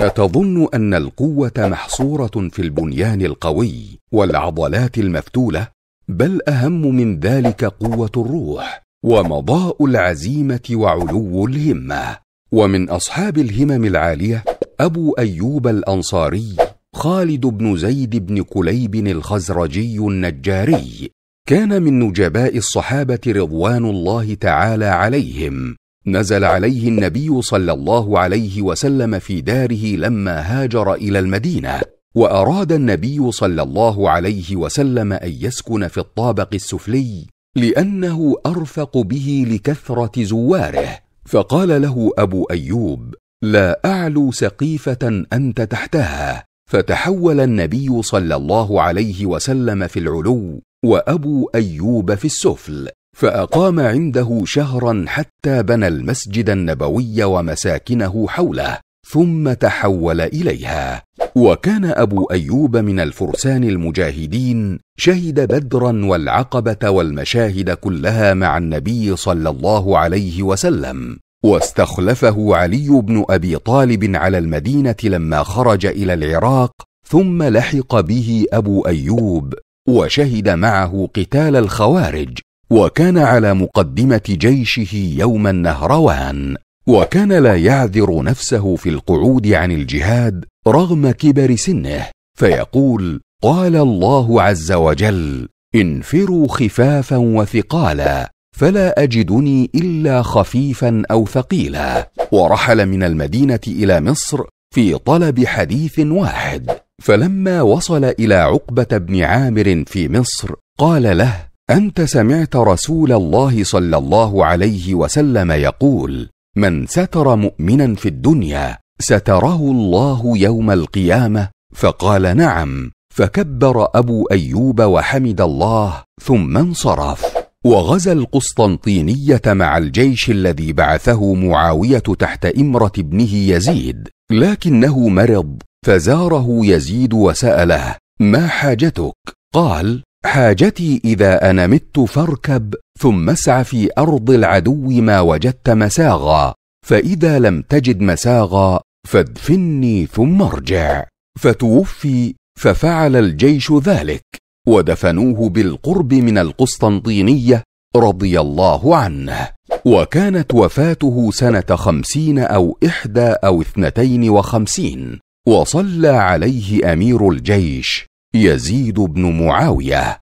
اتظن ان القوه محصوره في البنيان القوي والعضلات المفتوله بل اهم من ذلك قوه الروح ومضاء العزيمه وعلو الهمه ومن اصحاب الهمم العاليه ابو ايوب الانصاري خالد بن زيد بن كليب الخزرجي النجاري كان من نجباء الصحابه رضوان الله تعالى عليهم نزل عليه النبي صلى الله عليه وسلم في داره لما هاجر الى المدينه واراد النبي صلى الله عليه وسلم ان يسكن في الطابق السفلي لانه ارفق به لكثره زواره فقال له ابو ايوب لا اعلو سقيفه انت تحتها فتحول النبي صلى الله عليه وسلم في العلو وابو ايوب في السفل فاقام عنده شهرا حتى بنى المسجد النبوي ومساكنه حوله ثم تحول اليها وكان ابو ايوب من الفرسان المجاهدين شهد بدرا والعقبه والمشاهد كلها مع النبي صلى الله عليه وسلم واستخلفه علي بن ابي طالب على المدينه لما خرج الى العراق ثم لحق به ابو ايوب وشهد معه قتال الخوارج وكان على مقدمه جيشه يوم النهروان وكان لا يعذر نفسه في القعود عن الجهاد رغم كبر سنه فيقول قال الله عز وجل انفروا خفافا وثقالا فلا اجدني الا خفيفا او ثقيلا ورحل من المدينه الى مصر في طلب حديث واحد فلما وصل الى عقبه بن عامر في مصر قال له انت سمعت رسول الله صلى الله عليه وسلم يقول من ستر مؤمنا في الدنيا ستره الله يوم القيامه فقال نعم فكبر ابو ايوب وحمد الله ثم انصرف وغزا القسطنطينيه مع الجيش الذي بعثه معاويه تحت امره ابنه يزيد لكنه مرض فزاره يزيد وساله ما حاجتك قال حاجتي اذا انا مت فاركب ثم اسع في ارض العدو ما وجدت مساغا فاذا لم تجد مساغا فادفني ثم ارجع فتوفي ففعل الجيش ذلك ودفنوه بالقرب من القسطنطينيه رضي الله عنه وكانت وفاته سنه خمسين او احدى او اثنتين وخمسين وصلى عليه امير الجيش يزيد بن معاويه